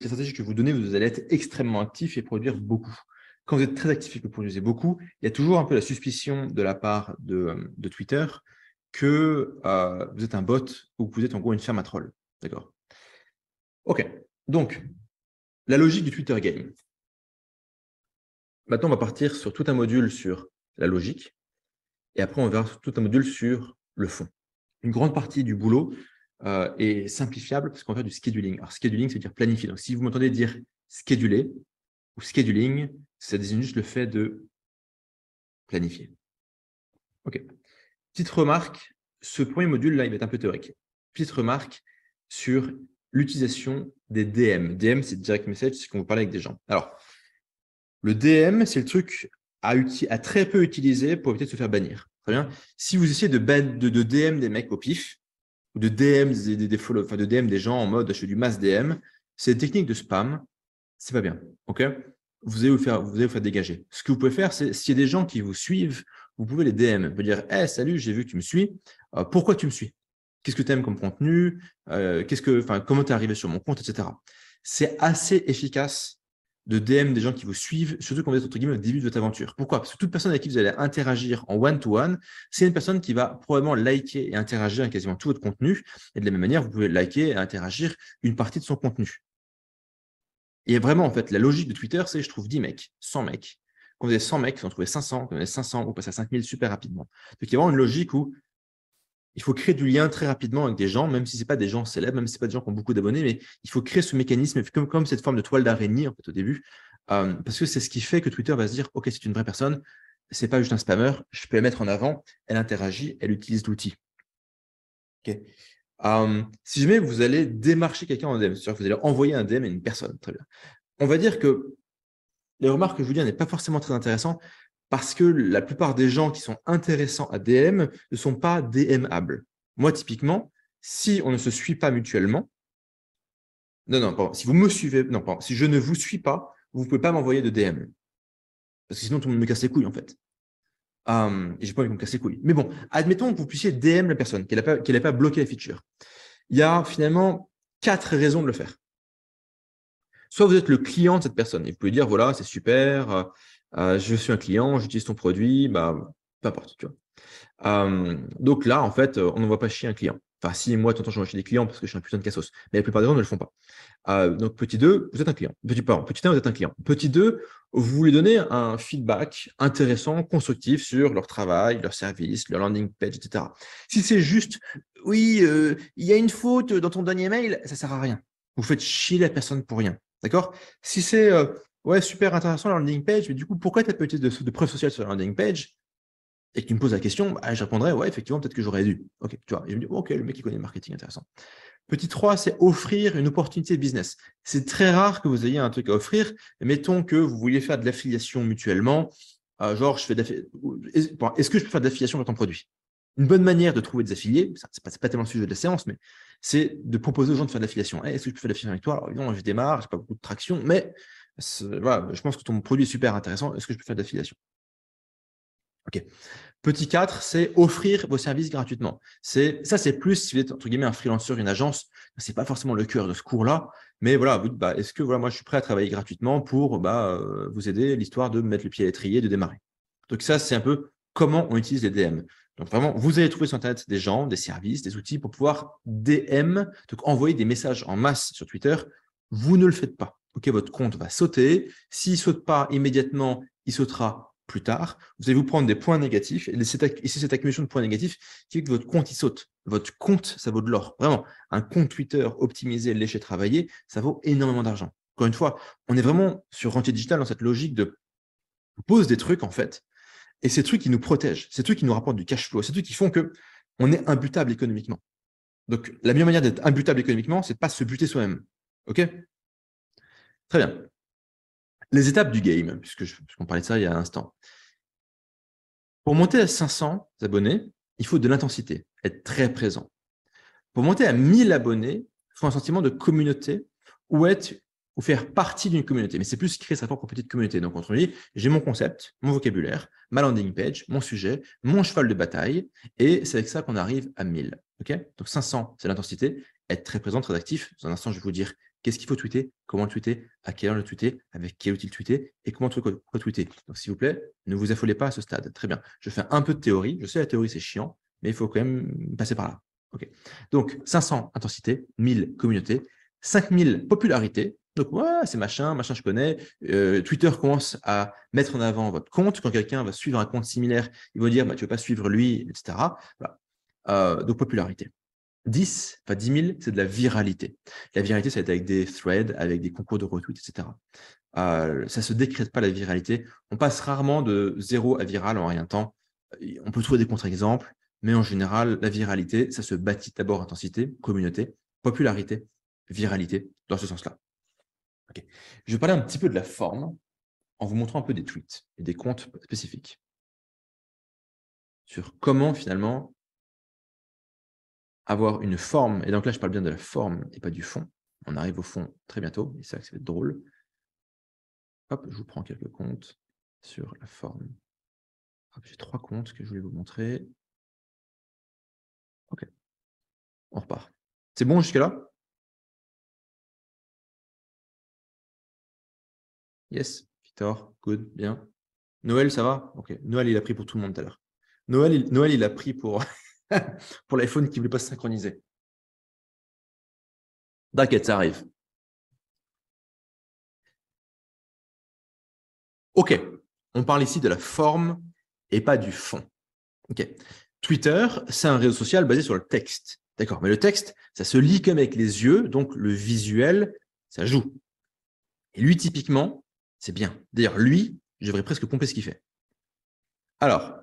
les stratégies que vous donnez, vous allez être extrêmement actif et produire beaucoup. Quand vous êtes très actif et que vous produisez beaucoup, il y a toujours un peu la suspicion de la part de, euh, Twitter que euh, vous êtes un bot ou que vous êtes en gros une ferme à troll. D'accord Ok. Donc, la logique du Twitter Game. Maintenant, on va partir sur tout un module sur la logique et après, on verra tout un module sur le fond. Une grande partie du boulot est euh, et simplifiable parce qu'on va faire du scheduling. Alors, scheduling, ça veut dire planifier. Donc, si vous m'entendez dire scheduler ou scheduling, ça désigne juste le fait de planifier. OK. Petite remarque, ce premier module-là, il va être un peu théorique. Petite remarque sur l'utilisation des DM. DM, c'est direct message, c'est qu'on vous parle avec des gens. Alors, le DM, c'est le truc à, à, très peu utiliser pour éviter de se faire bannir. Très bien. Si vous essayez de, de DM des mecs au pif, ou de DM, des, de DM des gens en mode je fais du mass DM, c'est des techniques de spam, c'est pas bien. Ok vous allez vous, faire, vous dégager. Ce que vous pouvez faire, c'est s'il y a des gens qui vous suivent, vous pouvez les DM, vous dire hey, eh, salut, j'ai vu que tu me suis, euh, pourquoi tu me suis Qu'est-ce que tu aimes comme contenu euh, Qu'est-ce que, enfin, comment tu es arrivé sur mon compte, etc. C'est assez efficace de DM, des gens qui vous suivent, surtout quand vous êtes entre guillemets au début de votre aventure. Pourquoi Parce que toute personne avec qui vous allez interagir en one-to-one, c'est une personne qui va probablement liker et interagir avec quasiment tout votre contenu. Et de la même manière, vous pouvez liker et interagir une partie de son contenu. Et vraiment, en fait, la logique de Twitter, c'est je trouve 10 mecs, 100 mecs. Quand vous avez 100 mecs, vous en trouvez 500, quand vous avez 500, vous passez à 5000 super rapidement. Donc, il y a vraiment une logique où il faut créer du lien très rapidement avec des gens, même si ce n'est pas des gens célèbres, même si ce pas des gens qui ont beaucoup d'abonnés, mais il faut créer ce mécanisme, comme, cette forme de toile d'araignée au début, euh, parce que c'est ce qui fait que Twitter va se dire, OK, c'est une vraie personne, ce n'est pas juste un spammer, je peux la mettre en avant, elle interagit, elle utilise l'outil. Euh, si jamais vous allez démarcher quelqu'un en DM, c'est-à-dire que vous allez envoyer un DM à une personne, très bien. On va dire que les remarques que je vous dis n'est pas forcément très intéressantes parce que la plupart des gens qui sont intéressants à DM ne sont pas DMables. Moi, typiquement, si on ne se suit pas mutuellement, non, non, pardon, si vous me suivez, non, si je ne vous suis pas, vous ne pouvez pas m'envoyer de DM. Parce que sinon, tout le monde me casse les couilles, en fait. Euh, et n'ai pas envie de me casser les couilles. Mais bon, admettons que vous puissiez DM la personne, qu'elle n'ait pas, pas bloqué la feature. Il y a finalement quatre raisons de le faire. Soit vous êtes le client de cette personne et vous pouvez dire, voilà, c'est super, euh, euh, je suis un client, j'utilise ton produit, bah, peu importe, tu vois. donc là, en fait, on ne voit pas chier un client. Enfin, si moi, de temps en temps, je chez des clients parce que je suis un putain de cassos, mais la plupart des gens ne le font pas. donc, petit 2, vous êtes un client. Petit, petit 1, vous êtes un client. Petit 2, vous voulez donner un feedback intéressant, constructif sur leur travail, leur service, leur landing page, etc. Si c'est juste, oui, il y a une faute dans ton dernier mail, ça ne sert à rien. Vous faites chier la personne pour rien. D'accord Si c'est, Ouais, super intéressant la landing page, mais du coup, pourquoi tu n'as pas être de, preuve sociale sur la landing page Et tu me poses la question, bah, je répondrais, ouais, effectivement, peut-être que j'aurais dû. Ok, tu vois. je me dis, ok, le mec, il connaît le marketing, intéressant. Petit 3, c'est offrir une opportunité de business. C'est très rare que vous ayez un truc à offrir. Mettons que vous vouliez faire de l'affiliation mutuellement. Ah, genre, je fais est-ce que je peux faire de l'affiliation avec ton produit Une bonne manière de trouver des affiliés, ce n'est pas, tellement le sujet de la séance, mais c'est de proposer aux gens de faire de l'affiliation. Eh, est-ce que je peux faire de l'affiliation avec toi Alors, je démarre, je pas beaucoup de traction, mais je pense que ton produit est super intéressant, est-ce que je peux faire de l'affiliation Ok. Petit 4, c'est offrir vos services gratuitement. C'est ça, c'est plus si vous êtes entre guillemets un freelanceur, une agence, ce n'est pas forcément le cœur de ce cours-là, mais voilà, bah, est-ce que voilà, moi je suis prêt à travailler gratuitement pour bah, euh, vous aider l'histoire de mettre le pied à l'étrier, de démarrer. Donc ça, c'est un peu comment on utilise les DM. Donc vraiment, vous allez trouver sur Internet des gens, des services, des outils pour pouvoir DM, donc envoyer des messages en masse sur Twitter. Vous ne le faites pas ok, votre compte va sauter. S'il ne saute pas immédiatement, il sautera plus tard. Vous allez vous prendre des points négatifs. Et c'est cette accumulation de points négatifs qui fait que votre compte, il saute. Votre compte, ça vaut de l'or. Vraiment, un compte Twitter optimisé, léché, travaillé, ça vaut énormément d'argent. Encore une fois, on est vraiment sur Rentier Digital dans cette logique de pose des trucs, en fait, et ces trucs qui nous protègent, ces trucs qui nous rapportent du cash flow, ces trucs qui font que on est imbutable économiquement. Donc, la meilleure manière d'être imbutable économiquement, c'est de pas se buter soi-même. OK Très bien. Les étapes du game, puisque je, puisqu'on parlait de ça il y a un instant. Pour monter à 500 abonnés, il faut de l'intensité, être très présent. Pour monter à 1000 abonnés, il faut un sentiment de communauté ou être ou faire partie d'une communauté. Mais c'est plus créer qui crée sa propre petite communauté. Donc, on dit, j'ai mon concept, mon vocabulaire, ma landing page, mon sujet, mon cheval de bataille, et c'est avec ça qu'on arrive à 1000. ok Donc, 500, c'est l'intensité, être très présent, très actif. Dans un instant, je vais vous dire qu'est-ce qu'il faut tweeter, comment le tweeter, à quel heure le tweeter, avec quel outil tweeter et comment retweeter. Donc, s'il vous plaît, ne vous affolez pas à ce stade. Très bien. Je fais un peu de théorie. Je sais, la théorie, c'est chiant, mais il faut quand même passer par là. OK. Donc, 500 intensité, 1000 communautés, 5000 popularité. Donc, ouais, c'est machin, machin, je connais. Euh, Twitter commence à mettre en avant votre compte. Quand quelqu'un va suivre un compte similaire, il va dire, bah, tu ne veux pas suivre lui, etc. Euh, donc, popularité. 10, pas 10 000, c'est de la viralité. La viralité, ça va être avec des threads, avec des concours de retweets, etc. Euh, ça ne se décrète pas la viralité. On passe rarement de zéro à viral en rien de temps. Euh, on peut trouver des contre-exemples, mais en général, la viralité, ça se bâtit d'abord intensité, communauté, popularité, viralité, dans ce sens-là. Okay. Je vais parler un petit peu de la forme en vous montrant un peu des tweets et des comptes spécifiques sur comment finalement avoir une forme, et donc là je parle bien de la forme et pas du fond, on arrive au fond très bientôt, et ça, ça va être drôle. Hop, je vous prends quelques comptes sur la forme. J'ai trois comptes que je voulais vous montrer. Ok, on repart. C'est bon jusque-là Yes, Victor, good, bien. Noël, ça va Ok, Noël, il a pris pour tout le monde tout à l'heure. Noël, Noël, il a pris pour... pour l'iPhone qui ne voulait pas se synchroniser. D'accord, ça arrive. OK, on parle ici de la forme et pas du fond. OK. Twitter, c'est un réseau social basé sur le texte. D'accord, mais le texte, ça se lit comme avec les yeux, donc le visuel, ça joue. Et lui, typiquement, c'est bien. D'ailleurs, lui, je devrais presque pomper ce qu'il fait. Alors,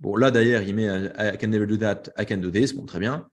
Bon, là d'ailleurs, il met I can never do that, I can do this. Bon, très bien.